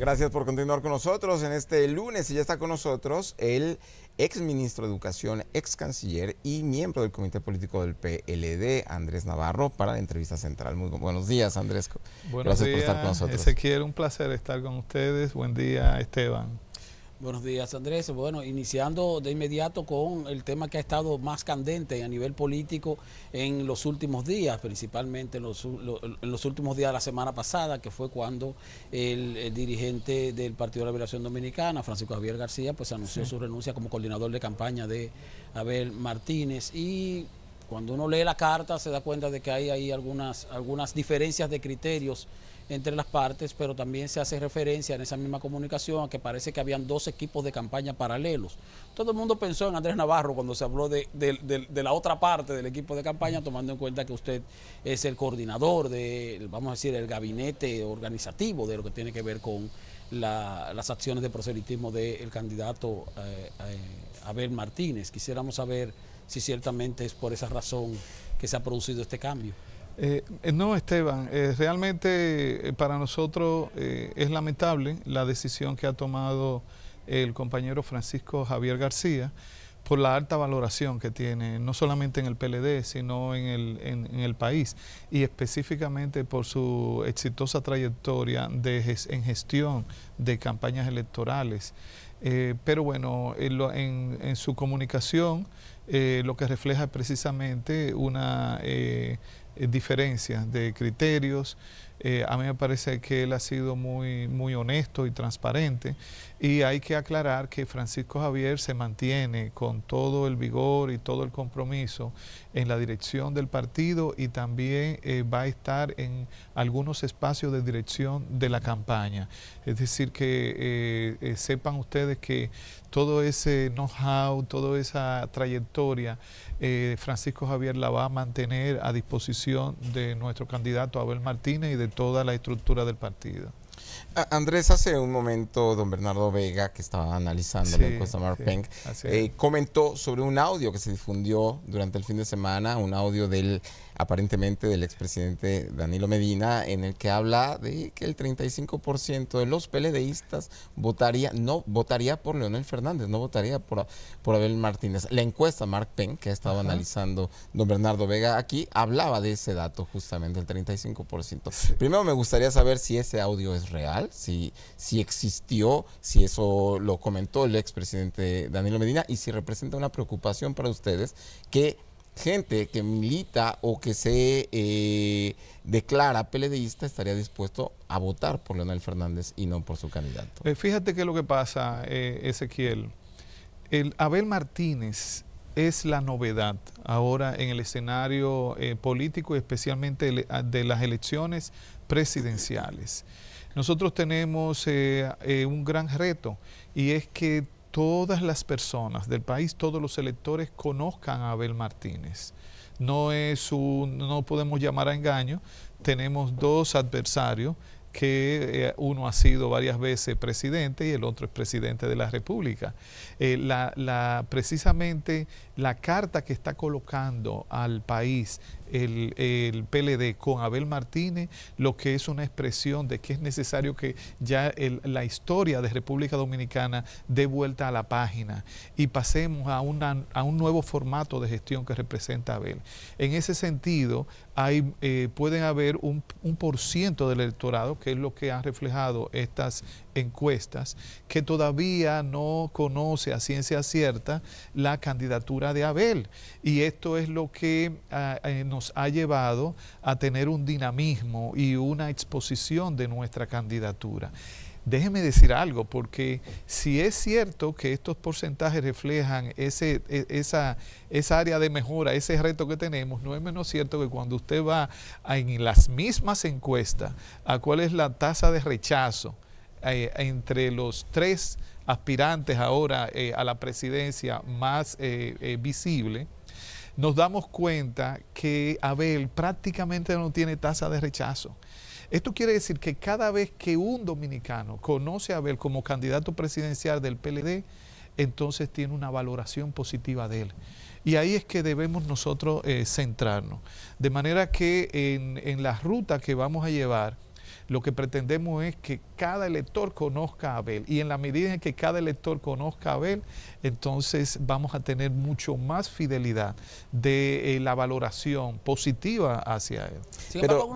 Gracias por continuar con nosotros en este lunes y ya está con nosotros el ex ministro de Educación, ex canciller y miembro del Comité Político del PLD, Andrés Navarro, para la entrevista central. Muy buenos días, Andrés. Buenos Gracias por estar con nosotros. un placer estar con ustedes. Buen día, Esteban. Buenos días, Andrés. Bueno, iniciando de inmediato con el tema que ha estado más candente a nivel político en los últimos días, principalmente en los, últimos días de la semana pasada, que fue cuando el, dirigente del Partido de la Liberación Dominicana, Francisco Javier García, pues anunció su renuncia como coordinador de campaña de Abel Martínez y cuando uno lee la carta se da cuenta de que hay ahí algunas, algunas diferencias de criterios entre las partes, pero también se hace referencia en esa misma comunicación a que parece que habían dos equipos de campaña paralelos. Todo el mundo pensó en Andrés Navarro cuando se habló de, la otra parte del equipo de campaña, tomando en cuenta que usted es el coordinador del vamos a decir, el gabinete organizativo de lo que tiene que ver con las acciones de proselitismo del candidato eh, eh, Abel Martínez. Quisiéramos saber si ciertamente es por esa razón que se ha producido este cambio. Eh, eh, no, Esteban, eh, realmente para nosotros es lamentable la decisión que ha tomado el compañero Francisco Javier García por la alta valoración que tiene, no solamente en el PLD, sino en el, en, el país, y específicamente por su exitosa trayectoria de, en gestión de campañas electorales. pero bueno, en, su comunicación lo que refleja es precisamente una eh, diferencias de criterios. Eh, a mí me parece que él ha sido muy, muy honesto y transparente y hay que aclarar que Francisco Javier se mantiene con todo el vigor y todo el compromiso en la dirección del partido y también eh, va a estar en algunos espacios de dirección de la campaña. Es decir, que eh, eh, sepan ustedes que todo ese know-how, toda esa trayectoria, Francisco Javier la va a mantener a disposición de nuestro candidato Abel Martínez y de toda la estructura del partido. Andrés, hace un momento, don Bernardo Vega, que estaba analizando la encuesta eh, comentó sobre un audio que se difundió durante el fin de semana, un audio del aparentemente del expresidente Danilo Medina, en el que habla de que el 35% de los PLDistas votaría, no votaría por Leonel Fernández, no votaría por, por Abel Martínez. La encuesta Mark Penn, que ha estado analizando don Bernardo Vega aquí, hablaba de ese dato justamente, el 35%. Primero me gustaría saber si ese audio es real, si, si existió, si eso lo comentó el expresidente Danilo Medina y si representa una preocupación para ustedes que gente que milita o que se eh, declara peledeísta estaría dispuesto a votar por Leonel Fernández y no por su candidato. Eh, fíjate qué es lo que pasa, eh, Ezequiel. El Abel Martínez es la novedad ahora en el escenario político, especialmente ah, de las elecciones presidenciales. Nosotros tenemos un gran reto y es que todas las personas del país, todos los electores conozcan a Abel Martínez. No, es un, no podemos llamar a engaño, tenemos dos adversarios que eh, uno ha sido varias veces presidente y el otro es presidente de la República. Eh, precisamente la carta que está colocando al país el, PLD con Abel Martínez, lo que es una expresión de que es necesario que ya la historia de República Dominicana dé vuelta a la página y pasemos a, a un nuevo formato de gestión que representa Abel. En ese sentido, eh, pueden haber un, por ciento del electorado, que es lo que han reflejado estas encuestas, que todavía no conoce a ciencia cierta la candidatura de Abel. Y esto es lo que ah, eh, nos ha llevado a tener un dinamismo y una exposición de nuestra candidatura déjeme decir algo, porque si es cierto que estos porcentajes reflejan ese, e, esa, área de mejora, ese reto que tenemos, no es menos cierto que cuando usted va en las mismas encuestas a cuál es la tasa de rechazo eh, entre los tres aspirantes ahora eh, a la presidencia más eh, visible, nos damos cuenta que Abel prácticamente no tiene tasa de rechazo. Esto quiere decir que cada vez que un dominicano conoce a Abel como candidato presidencial del PLD, entonces tiene una valoración positiva de él. Y ahí es que debemos nosotros eh, centrarnos. De manera que en, en la ruta que vamos a llevar, lo que pretendemos es que cada elector conozca a Abel. Y en la medida en que cada elector conozca a Abel, entonces vamos a tener mucho más fidelidad de eh, la valoración positiva hacia él. pero,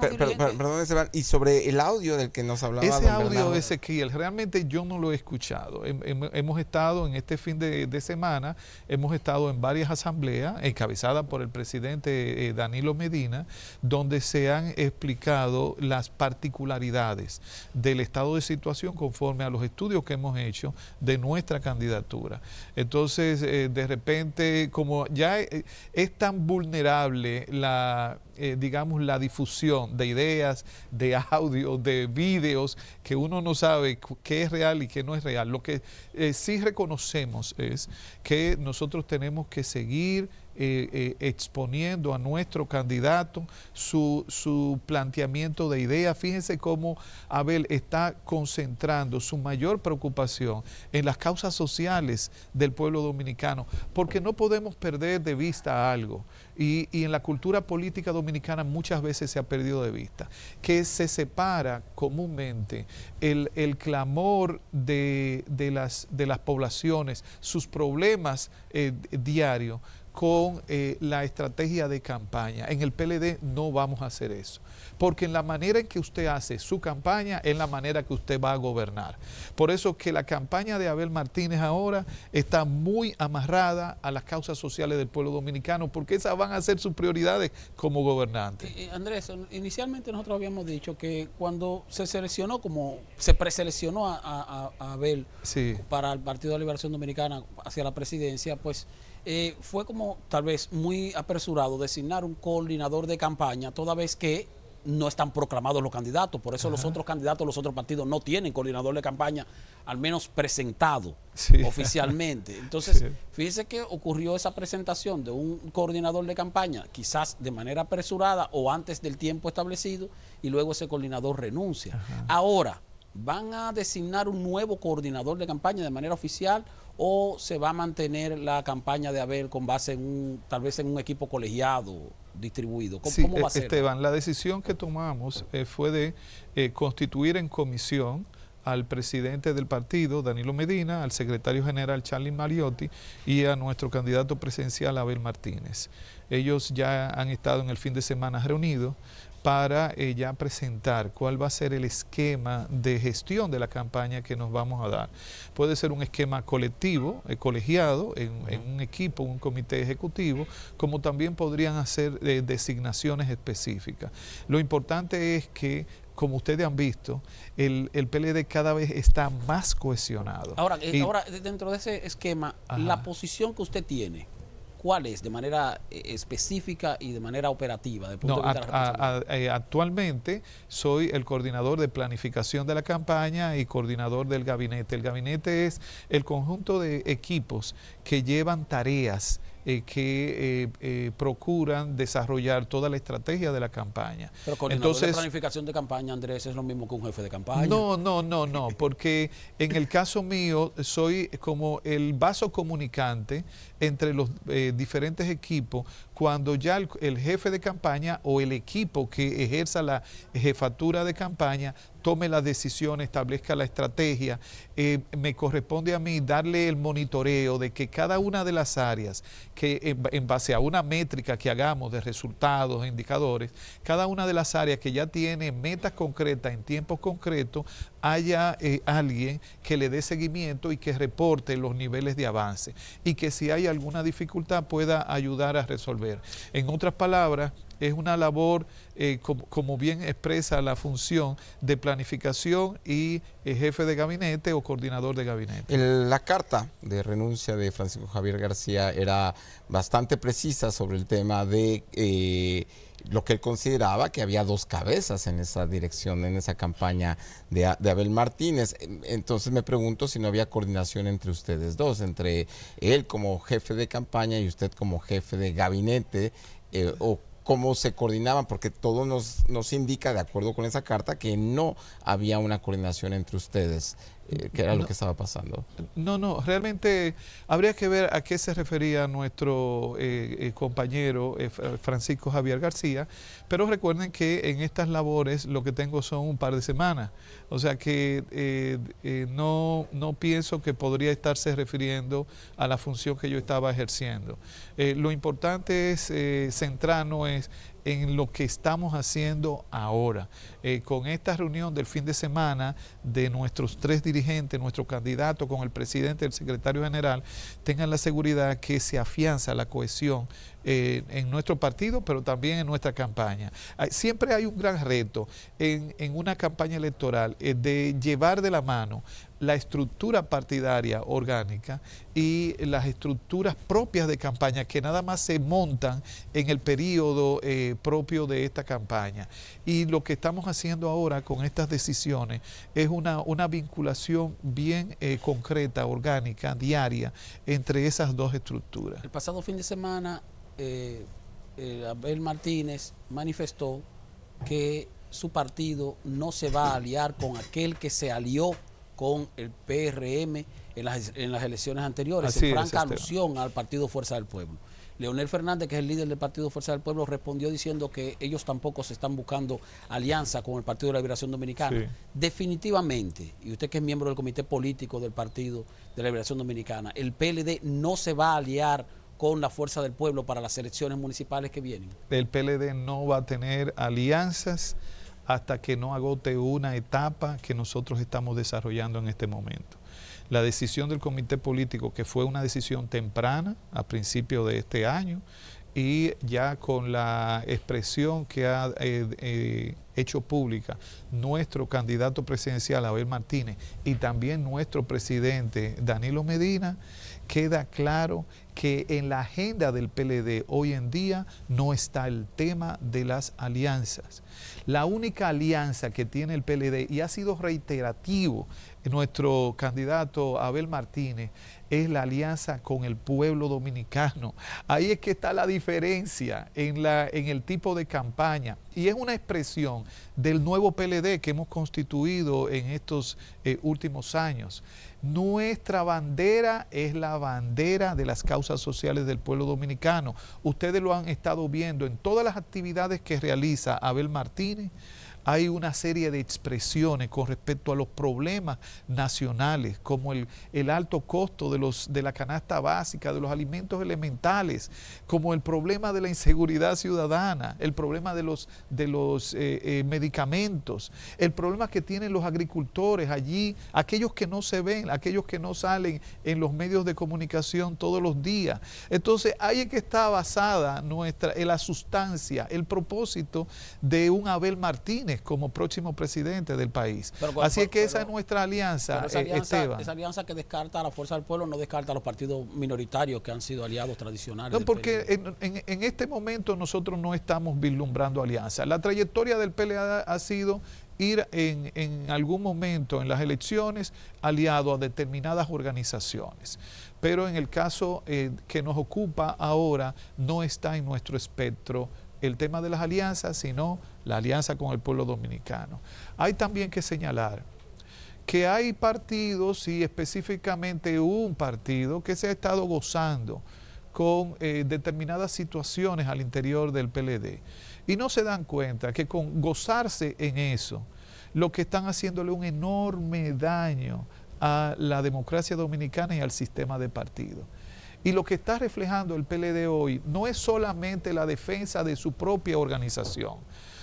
y sobre el audio del que nos hablaba. Ese audio ese de realmente yo no lo he escuchado. hemos estado en este fin de, semana, hemos estado en varias asambleas encabezadas por el presidente eh, Danilo Medina, donde se han explicado las particularidades del Estado de situación conforme a los estudios que hemos hecho de nuestra candidatura. Entonces, eh, de repente, como ya eh, es, tan vulnerable la, eh, digamos, la difusión de ideas, de audio, de vídeos, que uno no sabe qué es real y qué no es real. Lo que sí reconocemos es que nosotros tenemos que seguir eh, eh, exponiendo a nuestro candidato su, planteamiento de ideas. Fíjense cómo Abel está concentrando su mayor preocupación en las causas sociales del pueblo dominicano, porque no podemos perder de vista algo. Y, en la cultura política dominicana muchas veces se ha perdido de vista, que se separa comúnmente el, clamor de, las, de, las, poblaciones, sus problemas eh, diarios, con eh, la estrategia de campaña. En el PLD no vamos a hacer eso, porque en la manera en que usted hace su campaña es la manera que usted va a gobernar. Por eso que la campaña de Abel Martínez ahora está muy amarrada a las causas sociales del pueblo dominicano, porque esas van a ser sus prioridades como gobernante. Eh, eh, Andrés, inicialmente nosotros habíamos dicho que cuando se seleccionó, como se preseleccionó a, Abel para el Partido de Liberación Dominicana hacia la presidencia, pues eh, fue como tal vez muy apresurado designar un coordinador de campaña toda vez que no están proclamados los candidatos. Por eso los otros candidatos, los otros partidos no tienen coordinador de campaña, al menos presentado oficialmente. Entonces, fíjese que ocurrió esa presentación de un coordinador de campaña, quizás de manera apresurada o antes del tiempo establecido, y luego ese coordinador renuncia. Ahora, ¿van a designar un nuevo coordinador de campaña de manera oficial o se va a mantener la campaña de Abel con base en un, tal vez en un equipo colegiado distribuido? sí, eh, Esteban, la decisión que tomamos eh, fue de eh, constituir en comisión al presidente del partido, Danilo Medina, al secretario general Charlie Mariotti y a nuestro candidato presidencial Abel Martínez. Ellos ya han estado en el fin de semana reunidos para ella eh, presentar cuál va a ser el esquema de gestión de la campaña que nos vamos a dar. Puede ser un esquema colectivo, eh, colegiado, en, un equipo, un comité ejecutivo, como también podrían hacer eh, designaciones específicas. Lo importante es que como ustedes han visto, el, el, PLD cada vez está más cohesionado. Ahora, ahora dentro de ese esquema, la posición que usted tiene, ¿Cuál es de manera eh, específica y de manera operativa? punto de vista eh, actualmente soy el coordinador de planificación de la campaña y coordinador del gabinete. El gabinete es el conjunto de equipos que llevan tareas eh, que procuran desarrollar toda la estrategia de la campaña. Pero coordinador Entonces, de planificación de campaña, Andrés, es lo mismo que un jefe de campaña. No, no, no, no, porque en el caso mío soy como el vaso comunicante entre los eh, diferentes equipos cuando ya el, jefe de campaña o el equipo que ejerza la jefatura de campaña tome la decisión, establezca la estrategia. Eh, me corresponde a mí darle el monitoreo de que cada una de las áreas, que en, en base a una métrica que hagamos de resultados, e indicadores, cada una de las áreas que ya tiene metas concretas en tiempos concretos, haya eh, alguien que le dé seguimiento y que reporte los niveles de avance y que si hay alguna dificultad pueda ayudar a resolver. En otras palabras, es una labor, eh, como, bien expresa la función de planificación y eh, jefe de gabinete o coordinador de gabinete. la carta de renuncia de Francisco Javier García era bastante precisa sobre el tema de lo que él consideraba que había dos cabezas en esa dirección, en esa campaña de, Abel Martínez. Entonces me pregunto si no había coordinación entre ustedes dos, entre él como jefe de campaña y usted como jefe de gabinete, eh, o cómo se coordinaban, porque todo nos, nos indica, de acuerdo con esa carta, que no había una coordinación entre ustedes. Eh, era lo que estaba pasando. No, no, realmente habría que ver a qué se refería nuestro eh, eh, compañero Francisco Javier García, pero recuerden que en estas labores lo que tengo son un par de semanas, o sea que no, no pienso que podría estarse refiriendo a la función que yo estaba ejerciendo. lo importante es centrarnos en lo que estamos haciendo ahora. Eh, con esta reunión del fin de semana de nuestros tres dirigentes, nuestro candidato con el presidente, el secretario general, tengan la seguridad que se afianza la cohesión eh, en nuestro partido, pero también en nuestra campaña. Siempre hay un gran reto en, una campaña electoral eh, de llevar de la mano la estructura partidaria orgánica y las estructuras propias de campaña que nada más se montan en el periodo propio de esta campaña. Y lo que estamos haciendo haciendo ahora con estas decisiones es una, una vinculación bien eh, concreta, orgánica, diaria, entre esas dos estructuras. El pasado fin de semana, eh, eh, Abel Martínez manifestó que su partido no se va a aliar con aquel que se alió con el PRM en las, en las elecciones anteriores, en franca alusión al Partido Fuerza del Pueblo. Leonel Fernández, que es el líder del Partido Fuerza del Pueblo, respondió diciendo que ellos tampoco se están buscando alianza con el Partido de la Liberación Dominicana. Definitivamente, y usted que es miembro del comité político del Partido de la Liberación Dominicana, el PLD no se va a aliar con la Fuerza del Pueblo para las elecciones municipales que vienen. El PLD no va a tener alianzas hasta que no agote una etapa que nosotros estamos desarrollando en este momento. La decisión del comité político, que fue una decisión temprana, a principio de este año, y ya con la expresión que ha eh, eh, hecho pública nuestro candidato presidencial Abel Martínez y también nuestro presidente Danilo Medina, queda claro que en la agenda del PLD hoy en día no está el tema de las alianzas. La única alianza que tiene el PLD, y ha sido reiterativo nuestro candidato Abel Martínez, es la alianza con el pueblo dominicano. Ahí es que está la diferencia en, la, en el tipo de campaña y es una expresión del nuevo PLD que hemos constituido en estos eh, últimos años. Nuestra bandera es la bandera de las causas sociales del pueblo dominicano. Ustedes lo han estado viendo en todas las actividades que realiza Abel Martínez hay una serie de expresiones con respecto a los problemas nacionales, como el, alto costo de, la canasta básica, de los alimentos elementales, como el problema de la inseguridad ciudadana, el problema de los, eh, eh, medicamentos, el problema que tienen los agricultores allí, aquellos que no se ven, aquellos que no salen en los medios de comunicación todos los días. Entonces, ahí es que está basada nuestra, en la sustancia, el propósito de un Abel Martínez como próximo presidente del país. Así es que esa es nuestra eh, alianza, Esteban. Esa alianza que descarta a la fuerza del pueblo no descarta a los partidos minoritarios que han sido aliados tradicionales. No, porque en, este momento nosotros no estamos vislumbrando alianza. La trayectoria del PLA ha sido ir en, algún momento en las elecciones aliado a determinadas organizaciones pero en el caso eh, que nos ocupa ahora no está en nuestro espectro el tema de las alianzas, sino la alianza con el pueblo dominicano. Hay también que señalar que hay partidos y específicamente un partido que se ha estado gozando con eh, determinadas situaciones al interior del PLD y no se dan cuenta que con gozarse en eso, lo que están haciéndole un enorme daño a la democracia dominicana y al sistema de partidos. Y lo que está reflejando el PLD hoy no es solamente la defensa de su propia organización,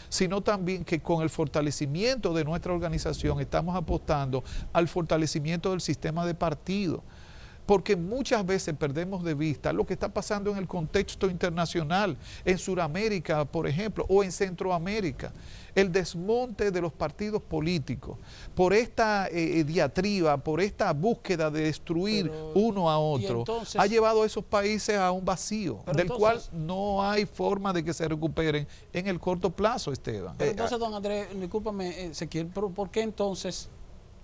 sino también que con el fortalecimiento de nuestra organización estamos apostando al fortalecimiento del sistema de partido, porque muchas veces perdemos de vista lo que está pasando en el contexto internacional, en Sudamérica, por ejemplo, o en Centroamérica, el desmonte de los partidos políticos por esta eh, eh, diatriba, por esta búsqueda de destruir uno a otro, ha llevado a esos países a un vacío, del cual no hay forma de que se recuperen en el corto plazo, Esteban. Eh, entonces, ah, don Andrés, discúlpame, Ezequiel, ¿por qué entonces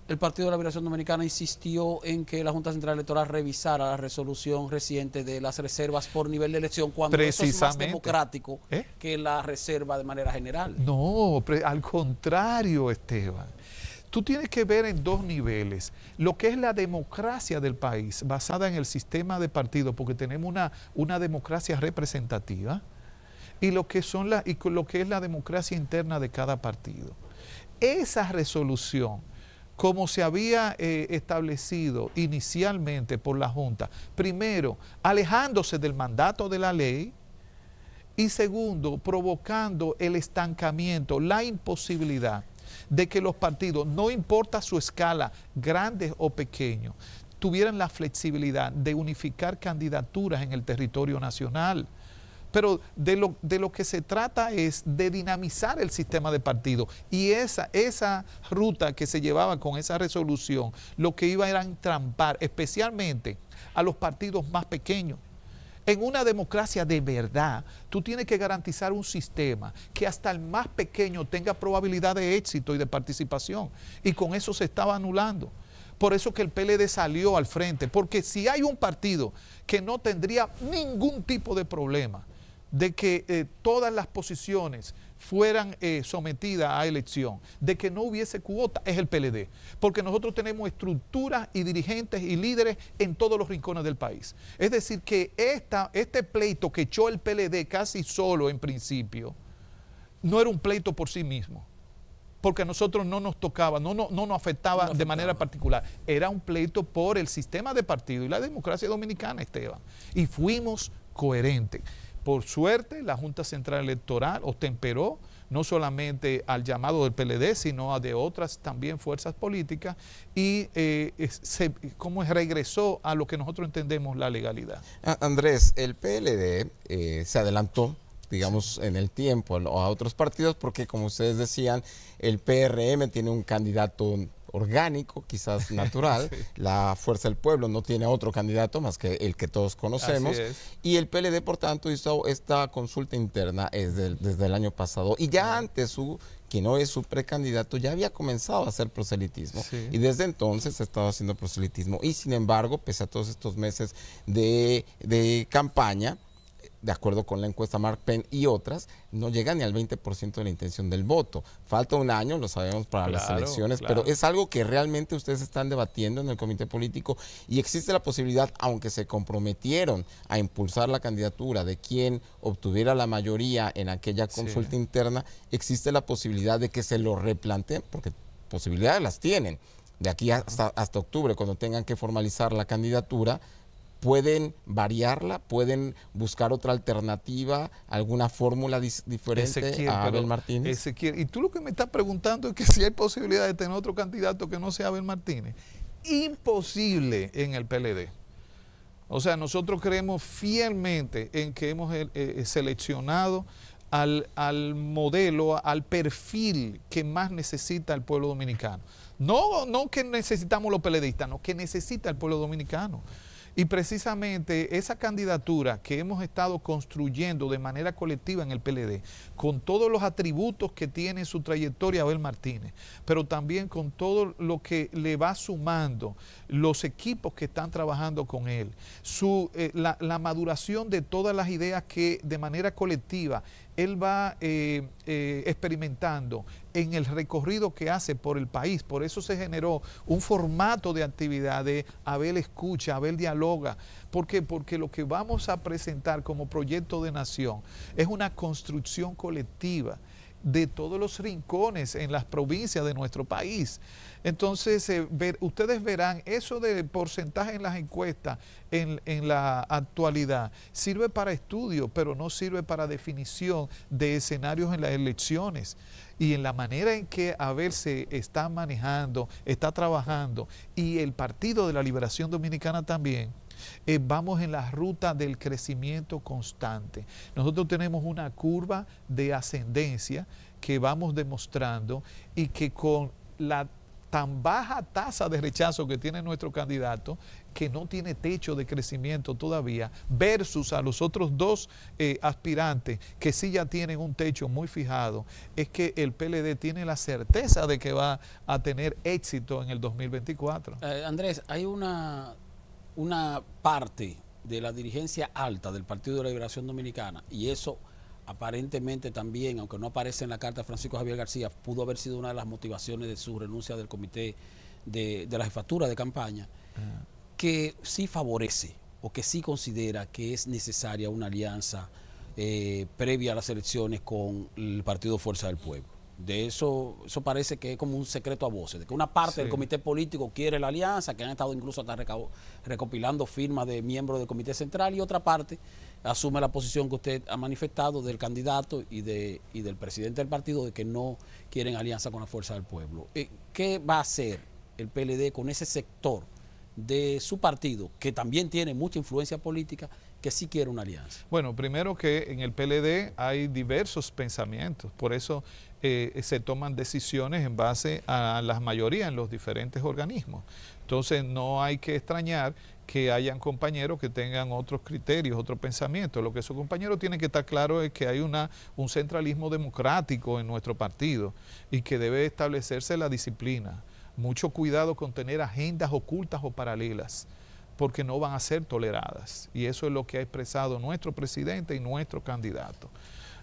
el Partido de la Liberación Dominicana insistió en que la Junta Central Electoral revisara la resolución reciente de las reservas por nivel de elección cuando eso es más democrático ¿Eh? que la reserva de manera general. No, al contrario, Esteban. Tú tienes que ver en dos niveles lo que es la democracia del país basada en el sistema de partido, porque tenemos una, una democracia representativa, y lo que son las y lo que es la democracia interna de cada partido. Esa resolución como se había eh, establecido inicialmente por la Junta, primero, alejándose del mandato de la ley y segundo, provocando el estancamiento, la imposibilidad de que los partidos, no importa su escala, grandes o pequeños, tuvieran la flexibilidad de unificar candidaturas en el territorio nacional pero de lo, que se trata es de dinamizar el sistema de partido. Y esa, esa ruta que se llevaba con esa resolución, lo que iba era entrampar especialmente a los partidos más pequeños. En una democracia de verdad, tú tienes que garantizar un sistema que hasta el más pequeño tenga probabilidad de éxito y de participación. Y con eso se estaba anulando. Por eso que el PLD salió al frente, porque si hay un partido que no tendría ningún tipo de problema de que eh, todas las posiciones fueran eh, sometidas a elección, de que no hubiese cuota, es el PLD. Porque nosotros tenemos estructuras y dirigentes y líderes en todos los rincones del país. Es decir, que este pleito que echó el PLD casi solo en principio, no era un pleito por sí mismo. Porque a nosotros no nos tocaba, no, no, nos afectaba, afectaba de manera particular. Era un pleito por el sistema de partido y la democracia dominicana, Esteban. Y fuimos coherentes. Por suerte, la Junta Central Electoral otemperó no solamente al llamado del PLD, sino a de otras también fuerzas políticas y eh, se, cómo regresó a lo que nosotros entendemos la legalidad. Andrés, el PLD eh, se adelantó digamos, en el tiempo a otros partidos, porque como ustedes decían, el PRM tiene un candidato orgánico, quizás natural. La Fuerza del Pueblo no tiene otro candidato más que el que todos conocemos. Y el PLD, por tanto, hizo esta consulta interna desde, el año pasado. Y ya antes su que no es su precandidato, ya había comenzado a hacer proselitismo. Y desde entonces ha estado haciendo proselitismo. Y sin embargo, pese a todos estos meses de campaña, de acuerdo con la encuesta Mark Penn y otras, no llega ni al 20% de la intención del voto. Falta un año, lo sabemos, para las elecciones, pero es algo que realmente ustedes están debatiendo en el comité político y existe la posibilidad, aunque se comprometieron a impulsar la candidatura de quien obtuviera la mayoría en aquella consulta interna, existe la posibilidad de que se lo replanteen, porque posibilidades las tienen. De aquí hasta, hasta octubre, cuando tengan que formalizar la candidatura, pueden variarla, pueden buscar otra alternativa, alguna fórmula diferente a Abel Martínez. y tú lo que me estás preguntando es que si hay posibilidad de tener otro candidato que no sea Abel Martínez. Imposible en el PLD. O sea, nosotros creemos fielmente en que hemos eh, eh, seleccionado al, modelo, al perfil que más necesita el pueblo dominicano. No, no que necesitamos los PLDistas, no, que necesita el pueblo dominicano. Y precisamente esa candidatura que hemos estado construyendo de manera colectiva en el PLD, con todos los atributos que tiene su trayectoria Abel Martínez, pero también con todo lo que le va sumando los equipos que están trabajando con él, su, eh, la, la maduración de todas las ideas que de manera colectiva él va eh, eh, experimentando en el recorrido que hace por el país. Por eso se generó un formato de actividad de Abel escucha, Abel dialoga. ¿Por qué? Porque lo que vamos a presentar como proyecto de nación es una construcción colectiva de todos los rincones en las provincias de nuestro país. Entonces, eh, ustedes verán eso de porcentaje en las encuestas en, en, la actualidad. Sirve para estudio, pero no sirve para definición de escenarios en las elecciones. Y en la manera en que Abel se está manejando, está trabajando, y el Partido de la Liberación Dominicana también. Eh, vamos en la ruta del crecimiento constante. Nosotros tenemos una curva de ascendencia que vamos demostrando y que con la tan baja tasa de rechazo que tiene nuestro candidato, que no tiene techo de crecimiento todavía, versus a los otros dos eh, aspirantes que sí ya tienen un techo muy fijado, es que el PLD tiene la certeza de que va a tener éxito en el 2024. Eh, Andrés, hay una una parte de la dirigencia alta del Partido de la Liberación Dominicana, y eso aparentemente también, aunque no aparece en la carta de Francisco Javier García, pudo haber sido una de las motivaciones de su renuncia del comité de, la jefatura de campaña, que sí favorece o que sí considera que es necesaria una alianza eh, previa a las elecciones con el Partido Fuerza del Pueblo. De eso, eso parece que es como un secreto a voces, de que una parte del comité político quiere la alianza, que han estado incluso hasta recopilando firmas de miembros del comité central, y otra parte asume la posición que usted ha manifestado del candidato y, de, y del presidente del partido de que no quieren alianza con la fuerza del pueblo. Eh, ¿Qué va a hacer el PLD con ese sector de su partido, que también tiene mucha influencia política, que sí quiere una alianza? Bueno, primero que en el PLD hay diversos pensamientos, por eso eh, se toman decisiones en base a las mayorías en los diferentes organismos. Entonces no hay que extrañar que hayan compañeros que tengan otros criterios, otros pensamiento. Lo que su compañero tiene que estar claro es que hay una, un centralismo democrático en nuestro partido y que debe establecerse la disciplina. Mucho cuidado con tener agendas ocultas o paralelas porque no van a ser toleradas. Y eso es lo que ha expresado nuestro presidente y nuestro candidato.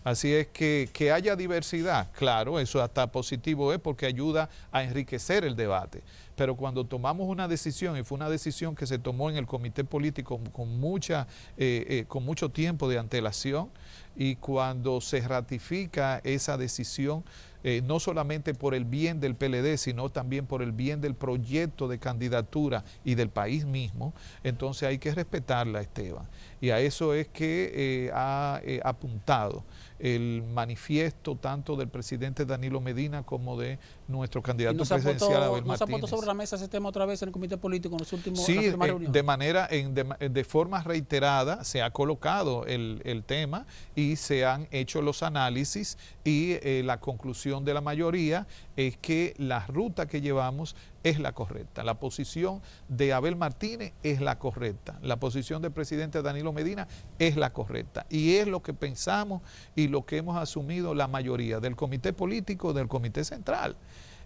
Así es que que haya diversidad, claro, eso hasta positivo es porque ayuda a enriquecer el debate. Pero cuando tomamos una decisión, y fue una decisión que se tomó en el comité político con, mucha, eh, eh, con mucho tiempo de antelación, y cuando se ratifica esa decisión, eh, no solamente por el bien del PLD, sino también por el bien del proyecto de candidatura y del país mismo, entonces hay que respetarla, Esteban. Y a eso es que ha apuntado el manifiesto tanto del presidente Danilo Medina como de nuestro candidato presidencial Abel se sobre la mesa ese tema otra vez en el comité político en los últimos Sí, eh, de manera, de, forma reiterada se ha colocado el, el, tema y se han hecho los análisis y eh, la conclusión de la mayoría es que la ruta que llevamos es la correcta. La posición de Abel Martínez es la correcta. La posición del presidente Danilo Medina es la correcta. Y es lo que pensamos y lo que hemos asumido la mayoría del comité político, del comité central.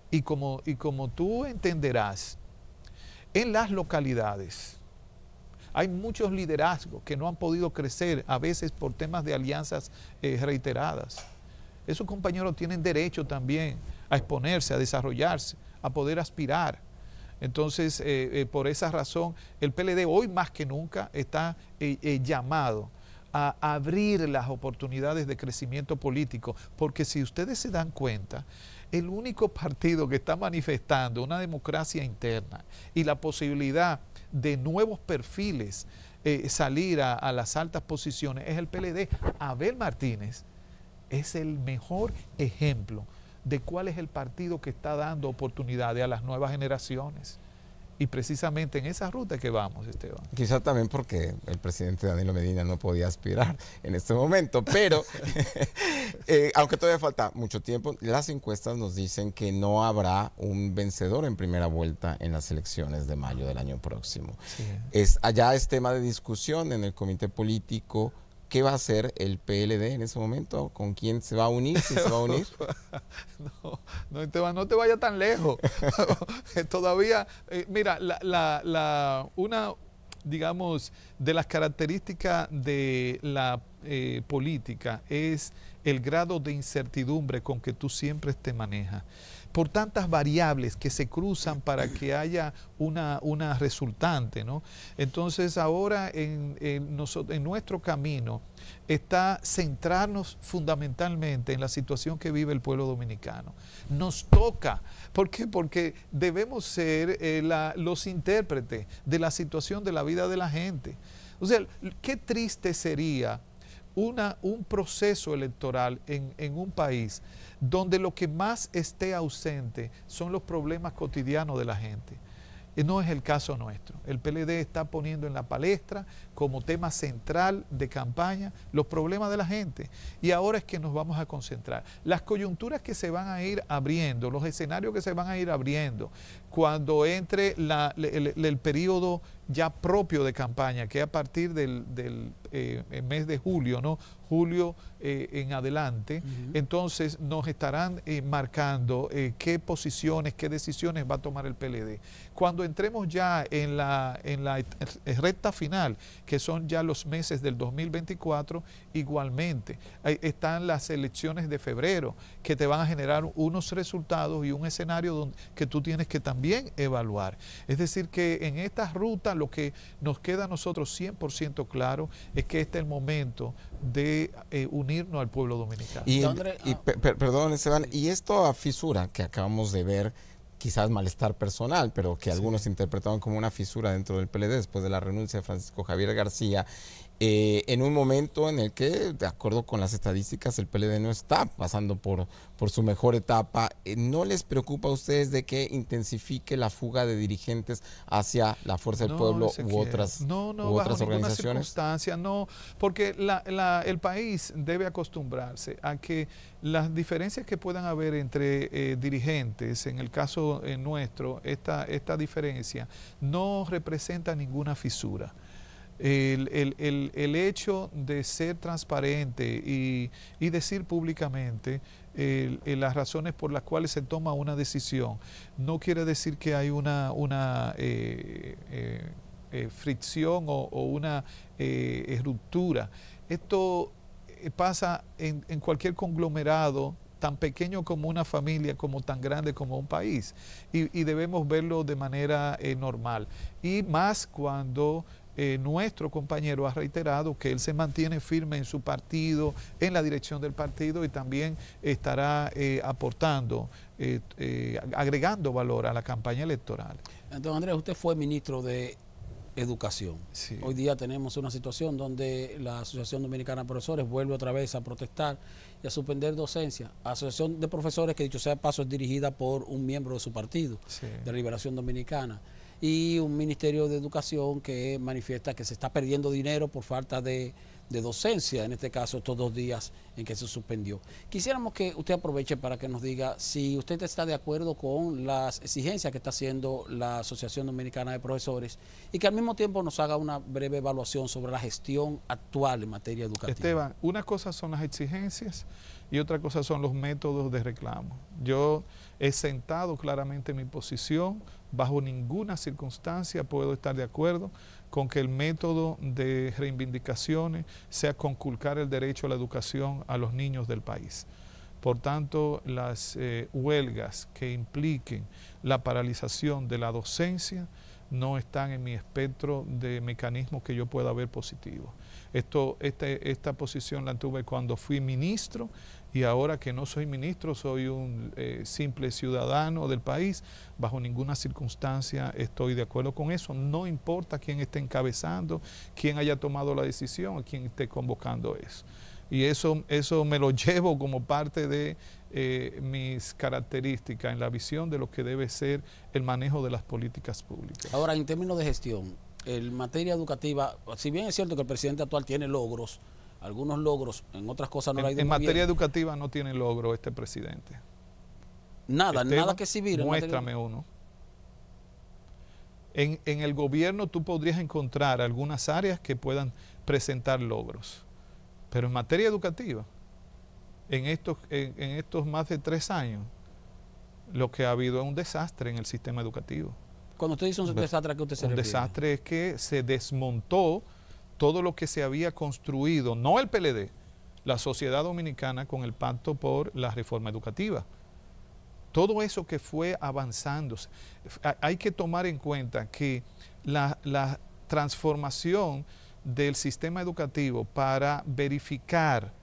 Y como, y como tú entenderás, en las localidades hay muchos liderazgos que no han podido crecer, a veces por temas de alianzas eh, reiteradas. Esos compañeros tienen derecho también a exponerse, a desarrollarse a poder aspirar. Entonces, eh, eh, por esa razón, el PLD hoy más que nunca está eh, llamado a abrir las oportunidades de crecimiento político, porque si ustedes se dan cuenta, el único partido que está manifestando una democracia interna y la posibilidad de nuevos perfiles salir a las altas posiciones es el PLD. Abel Martínez es el mejor ejemplo de cuál es el partido que está dando oportunidades a las nuevas generaciones. Y precisamente en esa ruta que vamos, Esteban. Quizá también porque el presidente Danilo Medina no podía aspirar en este momento, pero eh, aunque todavía falta mucho tiempo, las encuestas nos dicen que no habrá un vencedor en primera vuelta en las elecciones de mayo del año próximo. Es, allá es tema de discusión en el comité político ¿Qué va a hacer el PLD en ese momento? ¿Con quién se va a unir? no, no, te, vaya tan lejos. Todavía, eh, mira, la, una, digamos, de las características de la eh, política es el grado de incertidumbre con que tú siempre te manejas por tantas variables que se cruzan para que haya una, resultante. ¿no? Entonces ahora en, nuestro camino está centrarnos fundamentalmente en la situación que vive el pueblo dominicano. Nos toca, ¿por qué? Porque debemos ser eh, los intérpretes de la situación de la vida de la gente. O sea, qué triste sería un proceso electoral en, un país donde lo que más esté ausente son los problemas cotidianos de la gente. No es el caso nuestro. El PLD está poniendo en la palestra como tema central de campaña los problemas de la gente. Y ahora es que nos vamos a concentrar. Las coyunturas que se van a ir abriendo, los escenarios que se van a ir abriendo, cuando entre el, el periodo ya propio de campaña, que a partir del, del eh, eh, mes de julio, ¿no? Julio eh, en adelante, entonces nos estarán marcando qué posiciones, qué decisiones va a tomar el PLD. Cuando entremos ya en la, en la recta final, que son ya los meses del 2024, igualmente. Están las elecciones de febrero que te van a generar unos resultados y un escenario que tú tienes que también evaluar. Es decir, que en esta ruta lo que nos queda a nosotros 100% claro es que este es el momento de eh, unirnos al pueblo dominicano. Y, y ah. y esto a fisura que acabamos de ver quizás malestar personal, pero que algunos interpretaron como una fisura dentro del PLD después de la renuncia de Francisco Javier García, eh, en un momento en el que, de acuerdo con las estadísticas, el PLD no está pasando por, por su mejor etapa. Eh, ¿No les preocupa a ustedes de que intensifique la fuga de dirigentes hacia la Fuerza del Pueblo u otras, no, no, u otras organizaciones? No, no, no, porque el país debe acostumbrarse a que las diferencias que puedan haber entre eh, dirigentes, en el caso eh, nuestro, esta, esta diferencia no representa ninguna fisura. El, hecho de ser transparente y, y decir públicamente eh, las razones por las cuales se toma una decisión no quiere decir que hay una, una fricción o, una ruptura. Esto pasa en, cualquier conglomerado tan pequeño como una familia, como tan grande como un país. Y, debemos verlo de manera eh, normal. Y más cuando eh, nuestro compañero ha reiterado que él se mantiene firme en su partido, en la dirección del partido y también estará eh, aportando, agregando valor a la campaña electoral. don Andrés, usted fue ministro de educación. Hoy día tenemos una situación donde la Asociación Dominicana de Profesores vuelve otra vez a protestar y a suspender docencia. Asociación de Profesores que dicho sea paso es dirigida por un miembro de su partido, de Liberación Dominicana, y un Ministerio de Educación que manifiesta que se está perdiendo dinero por falta de, de docencia, en este caso estos dos días en que se suspendió. Quisiéramos que usted aproveche para que nos diga si usted está de acuerdo con las exigencias que está haciendo la Asociación Dominicana de Profesores y que al mismo tiempo nos haga una breve evaluación sobre la gestión actual en materia educativa. Esteban, una cosa son las exigencias y otra cosa son los métodos de reclamo. Yo he sentado claramente mi posición, bajo ninguna circunstancia puedo estar de acuerdo con que el método de reivindicaciones sea conculcar el derecho a la educación a los niños del país. Por tanto, las eh, huelgas que impliquen la paralización de la docencia no están en mi espectro de mecanismos que yo pueda ver positivos. Esto, este, esta posición la tuve cuando fui ministro y ahora que no soy ministro, soy un eh, simple ciudadano del país, bajo ninguna circunstancia estoy de acuerdo con eso, no importa quién esté encabezando, quién haya tomado la decisión, quién esté convocando eso. Y eso, eso me lo llevo como parte de eh, mis características en la visión de lo que debe ser el manejo de las políticas públicas. Ahora, en términos de gestión, en materia educativa, si bien es cierto que el presidente actual tiene logros, algunos logros, en otras cosas no en, En materia educativa no tiene logro este presidente. Nada, nada que exhibir. Muéstrame uno. En, el gobierno tú podrías encontrar algunas áreas que puedan presentar logros, pero en materia educativa, en estos, en, estos más de tres años, lo que ha habido es un desastre en el sistema educativo. Cuando usted dice un desastre, ¿a qué usted se Un desastre es que se desmontó todo lo que se había construido, no el PLD, la sociedad dominicana con el pacto por la reforma educativa. Todo eso que fue avanzando. Hay que tomar en cuenta que la, transformación del sistema educativo para verificar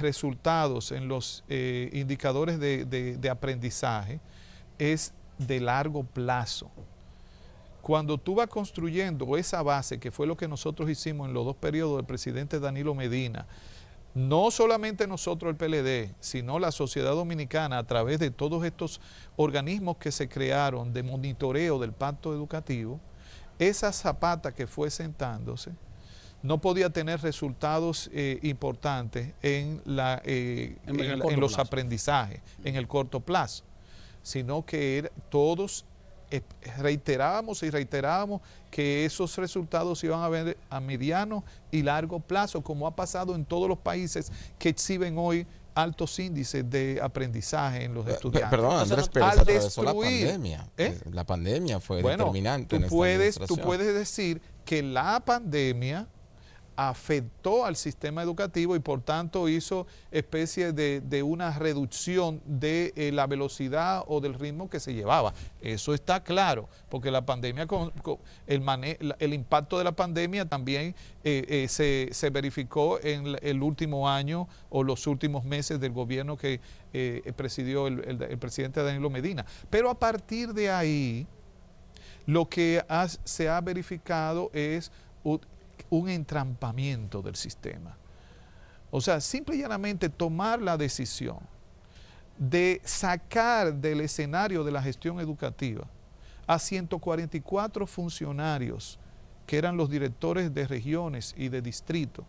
resultados en los eh, indicadores de aprendizaje es de largo plazo. Cuando tú vas construyendo esa base, que fue lo que nosotros hicimos en los dos periodos del presidente Danilo Medina, no solamente nosotros el PLD, sino la sociedad dominicana a través de todos estos organismos que se crearon de monitoreo del pacto educativo, esa zapata que fue sentándose no podía tener resultados eh, importantes en, eh, los aprendizajes en el corto plazo, sino que todos eh, reiterábamos y reiterábamos que esos resultados iban a ver a mediano y largo plazo, como ha pasado en todos los países que exhiben hoy altos índices de aprendizaje en los estudiantes. Perdón, Andrés, pero Al destruir, la pandemia. ¿eh? Eh, la pandemia fue bueno, determinante. puedes, tú puedes decir que la pandemia afectó al sistema educativo y por tanto hizo especie de, una reducción de eh, la velocidad o del ritmo que se llevaba. Eso está claro, porque la pandemia, con, el, el, impacto de la pandemia también eh, eh, se, verificó en el último año o los últimos meses del gobierno que presidió el, presidente Danilo Medina. Pero a partir de ahí, lo que se ha verificado es un entrampamiento del sistema. O sea, simple y llanamente tomar la decisión de sacar del escenario de la gestión educativa a 144 funcionarios que eran los directores de regiones y de distrito,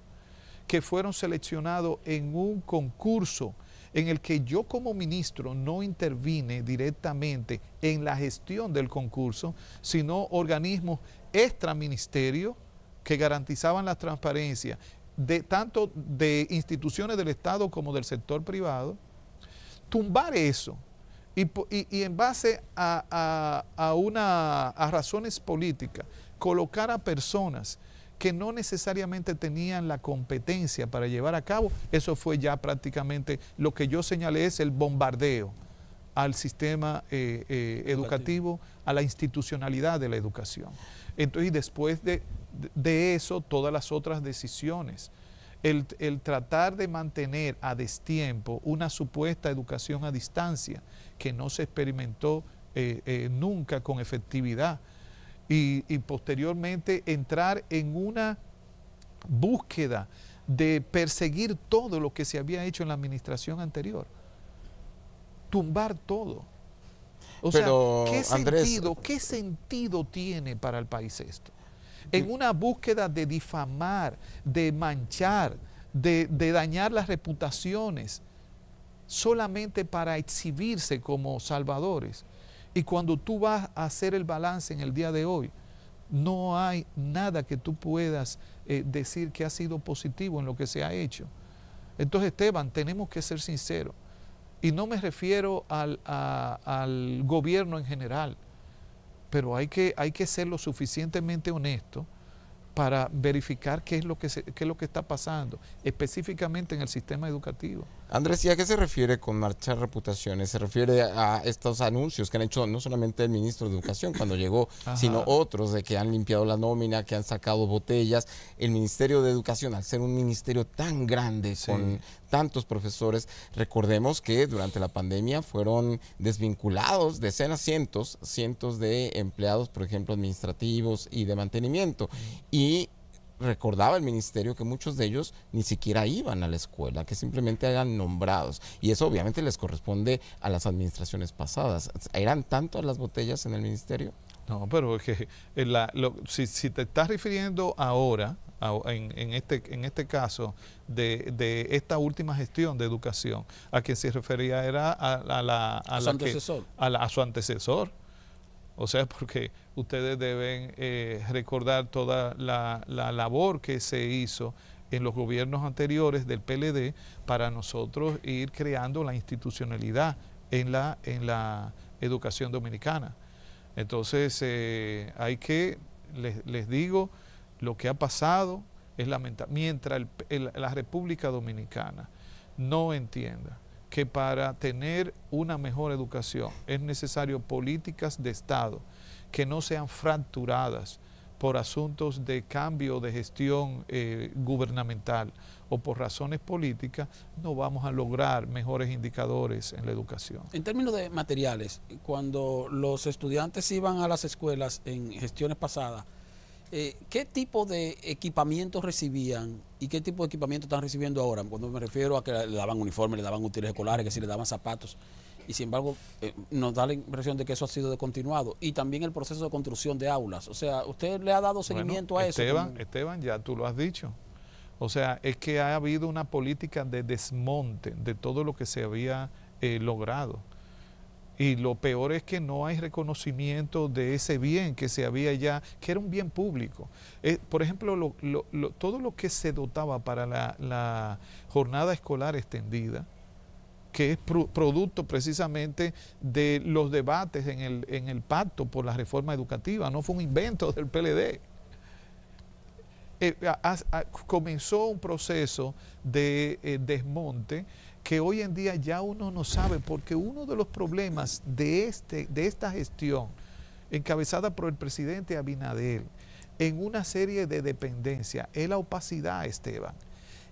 que fueron seleccionados en un concurso en el que yo como ministro no intervine directamente en la gestión del concurso, sino organismos extraministerios que garantizaban la transparencia de tanto de instituciones del Estado como del sector privado, tumbar eso y, en base a, una, razones políticas, colocar a personas que no necesariamente tenían la competencia para llevar a cabo, eso fue ya prácticamente lo que yo señalé es el bombardeo al sistema eh, eh, educativo, a la institucionalidad de la educación. Entonces, después de de eso todas las otras decisiones. El, el, tratar de mantener a destiempo una supuesta educación a distancia que no se experimentó eh, eh, nunca con efectividad y, posteriormente entrar en una búsqueda de perseguir todo lo que se había hecho en la administración anterior, tumbar todo. O sea, ¿qué, sentido, ¿qué sentido tiene para el país esto? en una búsqueda de difamar, de manchar, de, dañar las reputaciones, solamente para exhibirse como salvadores. Y cuando tú vas a hacer el balance en el día de hoy, no hay nada que tú puedas eh, decir que ha sido positivo en lo que se ha hecho. Entonces, Esteban, tenemos que ser sinceros. Y no me refiero al, al gobierno en general, pero hay que, hay que ser lo suficientemente honesto para verificar qué es, lo que qué es lo que está pasando, específicamente en el sistema educativo. Andrés, ¿y a qué se refiere con marchar reputaciones? ¿Se refiere a estos anuncios que han hecho no solamente el ministro de Educación cuando llegó, sino otros de que han limpiado la nómina, que han sacado botellas? El Ministerio de Educación, al ser un ministerio tan grande, con tantos profesores, recordemos que durante la pandemia fueron desvinculados decenas, cientos, cientos de empleados, por ejemplo, administrativos y de mantenimiento. Mm. Y recordaba el ministerio que muchos de ellos ni siquiera iban a la escuela, que simplemente eran nombrados. Y eso obviamente les corresponde a las administraciones pasadas. ¿Eran tantas las botellas en el ministerio? No, pero que eh, si, te estás refiriendo ahora, en, este, en este caso, de, esta última gestión de educación, a quien se refería era a, la, a su antecesor. O sea, porque ustedes deben eh, recordar toda la, labor que se hizo en los gobiernos anteriores del PLD para nosotros ir creando la institucionalidad en la, en la educación dominicana. Entonces, eh, hay que, les, digo, lo que ha pasado es lamentable. Mientras la República Dominicana no entienda que para tener una mejor educación es necesario políticas de Estado que no sean fracturadas por asuntos de cambio de gestión eh, gubernamental o por razones políticas, no vamos a lograr mejores indicadores en la educación. En términos de materiales, cuando los estudiantes iban a las escuelas en gestiones pasadas, eh, ¿Qué tipo de equipamiento recibían y qué tipo de equipamiento están recibiendo ahora? Cuando me refiero a que le daban uniformes, le daban útiles escolares, que sí le daban zapatos. Y sin embargo, eh, nos da la impresión de que eso ha sido descontinuado Y también el proceso de construcción de aulas. O sea, ¿usted le ha dado seguimiento a eso? Esteban, Esteban, ya tú lo has dicho. O sea, es que ha habido una política de desmonte de todo lo que se había eh, logrado. Y lo peor es que no hay reconocimiento de ese bien que se había ya, que era un bien público. Eh, por ejemplo, todo lo que se dotaba para la, jornada escolar extendida, que es producto precisamente de los debates en el, pacto por la reforma educativa, no fue un invento del PLD. Eh, comenzó un proceso de eh, desmonte que hoy en día ya uno no sabe, porque uno de los problemas de, este, de esta gestión, encabezada por el presidente Abinadel en una serie de dependencias, es la opacidad, Esteban.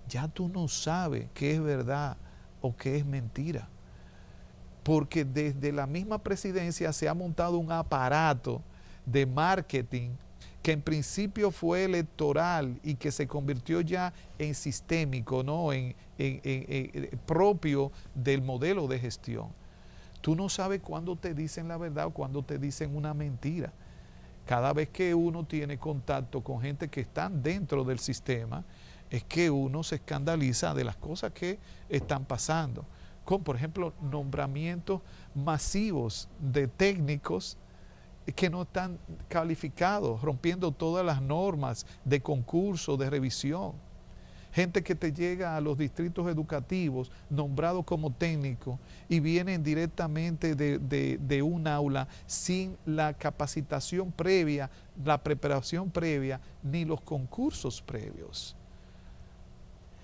Ya tú no sabes qué es verdad o qué es mentira, porque desde la misma presidencia se ha montado un aparato de marketing que en principio fue electoral y que se convirtió ya en sistémico, ¿no? en, eh, propio del modelo de gestión. Tú no sabes cuándo te dicen la verdad o cuándo te dicen una mentira. Cada vez que uno tiene contacto con gente que está dentro del sistema, es que uno se escandaliza de las cosas que están pasando. Con, por ejemplo, nombramientos masivos de técnicos que no están calificados, rompiendo todas las normas de concurso, de revisión. Gente que te llega a los distritos educativos nombrado como técnico y vienen directamente de, un aula sin la capacitación previa, la preparación previa, ni los concursos previos.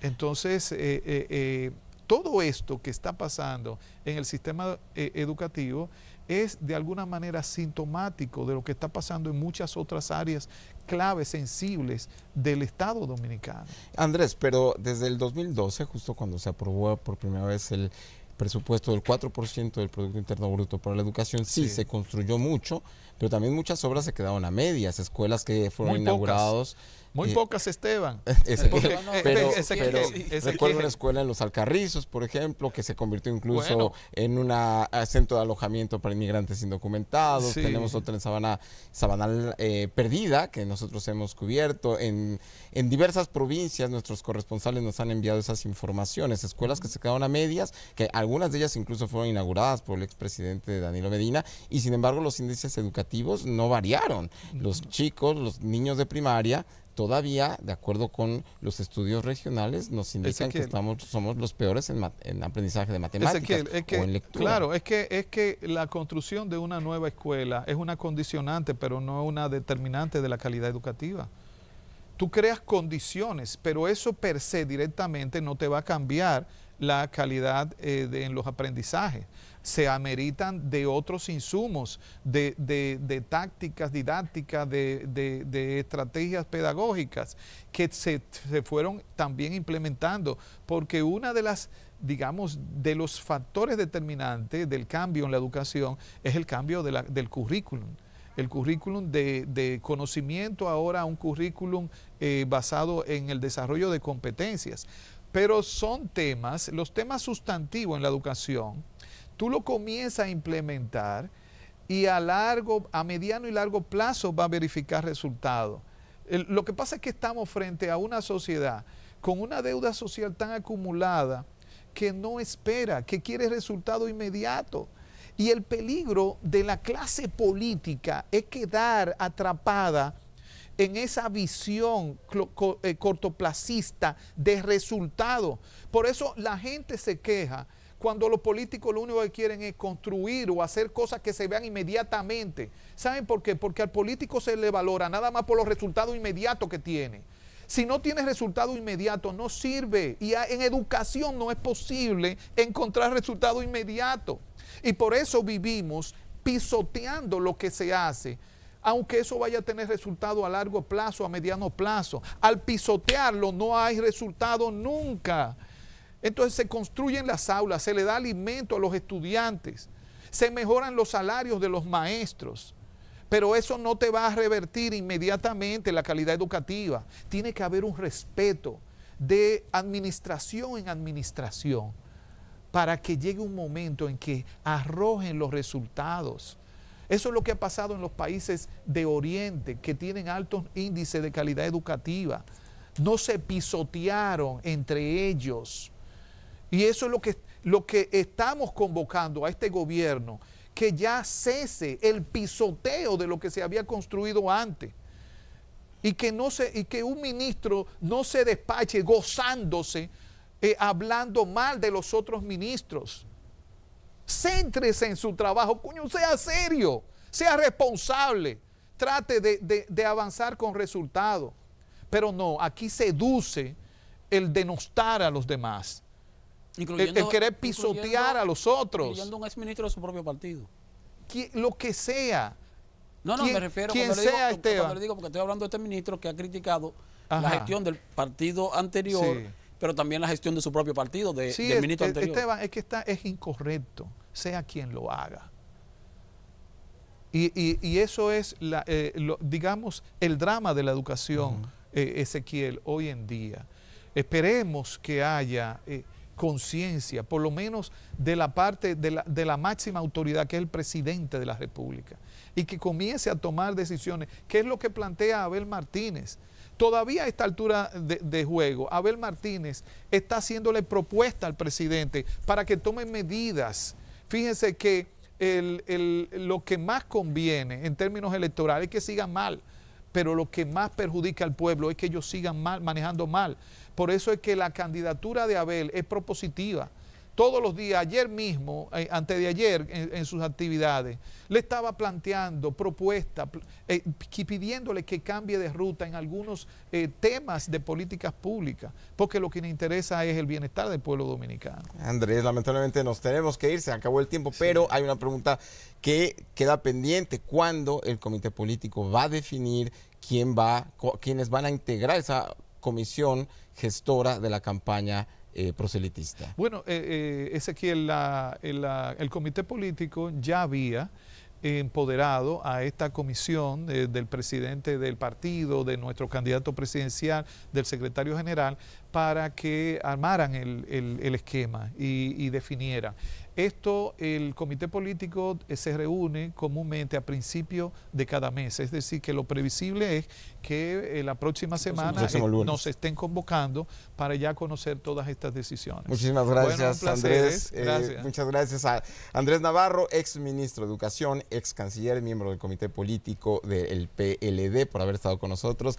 Entonces, eh, eh, eh, todo esto que está pasando en el sistema educativo es de alguna manera sintomático de lo que está pasando en muchas otras áreas clave sensibles del Estado dominicano. Andrés, pero desde el 2012, justo cuando se aprobó por primera vez el presupuesto del 4% del Producto Interno Bruto para la educación, sí, sí, se construyó mucho, pero también muchas obras se quedaron a medias, escuelas que fueron inauguradas muy eh, pocas, Esteban. recuerdo una escuela en Los Alcarrizos, por ejemplo, que se convirtió incluso en un centro de alojamiento para inmigrantes indocumentados. Tenemos otra en Sabana, Sabana eh, Perdida, que nosotros hemos cubierto. En, en diversas provincias nuestros corresponsales nos han enviado esas informaciones. Escuelas que se quedaron a medias, que algunas de ellas incluso fueron inauguradas por el expresidente Danilo Medina, y sin embargo los índices educativos no variaron. Los chicos, los niños de primaria todavía, de acuerdo con los estudios regionales, nos indican que estamos, somos los peores en, aprendizaje de matemáticas o en lectura. Claro, es que, es que la construcción de una nueva escuela es una condicionante, pero no una determinante de la calidad educativa. Tú creas condiciones, pero eso per se directamente no te va a cambiar la calidad eh, en los aprendizajes se ameritan de otros insumos, de, tácticas didácticas, de, estrategias pedagógicas que se, fueron también implementando, porque una de las digamos, de los factores determinantes del cambio en la educación es el cambio del currículum el currículum de, conocimiento, ahora un currículum eh, basado en el desarrollo de competencias. Pero son temas, los temas sustantivos en la educación, tú lo comienzas a implementar y a largo, a mediano y largo plazo va a verificar resultados. Lo que pasa es que estamos frente a una sociedad con una deuda social tan acumulada que no espera, que quiere resultado inmediato. Y el peligro de la clase política es quedar atrapada en esa visión eh, cortoplacista de resultado. Por eso la gente se queja cuando los políticos lo único que quieren es construir o hacer cosas que se vean inmediatamente. ¿Saben por qué? Porque al político se le valora nada más por los resultados inmediatos que tiene. Si no tiene resultado inmediato, no sirve. Y en educación no es posible encontrar resultado inmediato. Y por eso vivimos pisoteando lo que se hace, aunque eso vaya a tener resultado a largo plazo, a mediano plazo. Al pisotearlo no hay resultado nunca. Entonces se construyen las aulas, se le da alimento a los estudiantes, se mejoran los salarios de los maestros, pero eso no te va a revertir inmediatamente la calidad educativa. Tiene que haber un respeto de administración en administración para que llegue un momento en que arrojen los resultados. Eso es lo que ha pasado en los países de Oriente, que tienen altos índices de calidad educativa. No se pisotearon entre ellos y eso es lo que, lo que estamos convocando a este gobierno, que ya cese el pisoteo de lo que se había construido antes. Y que, no y que un ministro no se despache gozándose, eh, hablando mal de los otros ministros. Céntrese en su trabajo, cuño, sea serio, sea responsable, trate de, de avanzar con resultados. Pero no, aquí seduce el denostar a los demás Incluyendo, el, querer pisotear a los otros. Incluyendo un exministro de su propio partido. lo que sea. No, no, me refiero quien sea le digo, le digo, porque estoy hablando de este ministro que ha criticado la gestión del partido anterior, pero también la gestión de su propio partido, de, del ministro es, este, anterior. Esteban, es que está, es incorrecto, sea quien lo haga. Y, y, y eso es, la, eh, digamos, el drama de la educación, eh, Ezequiel, hoy en día. Esperemos que haya... Eh, conciencia, por lo menos de la parte de la, máxima autoridad que es el presidente de la República, y que comience a tomar decisiones, que es lo que plantea Abel Martínez. Todavía a esta altura de, juego, Abel Martínez está haciéndole propuesta al presidente para que tome medidas. Fíjense que lo que más conviene en términos electorales es que siga mal, pero lo que más perjudica al pueblo es que ellos sigan mal, manejando mal. Por eso es que la candidatura de Abel es propositiva. Todos los días, ayer mismo, eh, antes de ayer, en, sus actividades, le estaba planteando propuestas, y eh, pidiéndole que cambie de ruta en algunos eh, temas de políticas públicas, porque lo que le interesa es el bienestar del pueblo dominicano. Andrés, lamentablemente nos tenemos que ir, se acabó el tiempo, pero hay una pregunta que queda pendiente. ¿Cuándo el comité político va a definir quién va, quiénes van a integrar esa comisión gestora de la campaña eh, proselitista. Bueno, es eh, aquí eh, el comité político ya había empoderado a esta comisión del presidente del partido, de nuestro candidato presidencial, del secretario general, para que armaran el, esquema y definieran. Esto, el comité político eh, se reúne comúnmente a principio de cada mes, es decir, que lo previsible es que eh, la próxima pues, semana eh, nos estén convocando para ya conocer todas estas decisiones. Muchísimas gracias, Andrés. muchas gracias a Andrés Navarro, ex ministro de Educación, ex canciller, miembro del comité político del PLD, por haber estado con nosotros.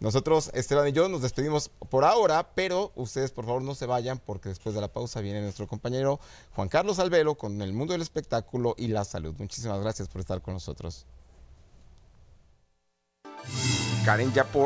Nosotros, Esteban y yo, nos despedimos por ahora, pero ustedes por favor no se vayan porque después de la pausa viene nuestro compañero Juan Carlos Alvelo con el mundo del espectáculo y la salud. Muchísimas gracias por estar con nosotros. Karen Yapor